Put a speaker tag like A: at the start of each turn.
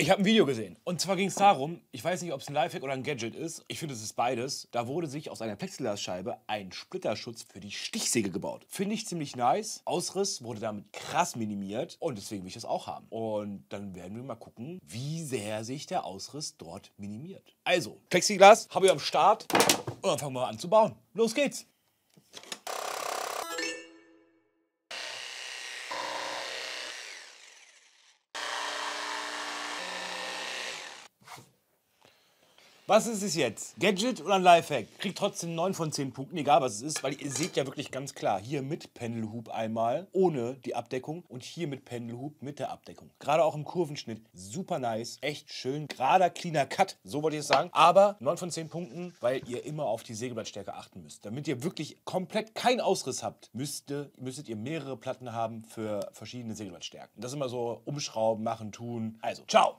A: Ich habe ein Video gesehen.
B: Und zwar ging es darum, ich weiß nicht, ob es ein Lifehack oder ein Gadget ist. Ich finde, es ist beides. Da wurde sich aus einer Plexiglasscheibe ein Splitterschutz für die Stichsäge gebaut. Finde ich ziemlich nice. Ausriss wurde damit krass minimiert und deswegen will ich das auch haben. Und dann werden wir mal gucken, wie sehr sich der Ausriss dort minimiert. Also, Plexiglas habe ich am Start und dann fangen wir an zu bauen. Los geht's! Was ist es jetzt? Gadget oder ein Lifehack? Kriegt trotzdem 9 von 10 Punkten, egal was es ist, weil ihr seht ja wirklich ganz klar, hier mit Pendelhub einmal ohne die Abdeckung und hier mit Pendelhub mit der Abdeckung. Gerade auch im Kurvenschnitt, super nice, echt schön, gerader, cleaner Cut, so wollte ich es sagen. Aber 9 von 10 Punkten, weil ihr immer auf die Sägeblattstärke achten müsst. Damit ihr wirklich komplett keinen Ausriss habt, müsste, müsstet ihr mehrere Platten haben für verschiedene Sägeblattstärken. Das immer so umschrauben, machen, tun. Also, ciao!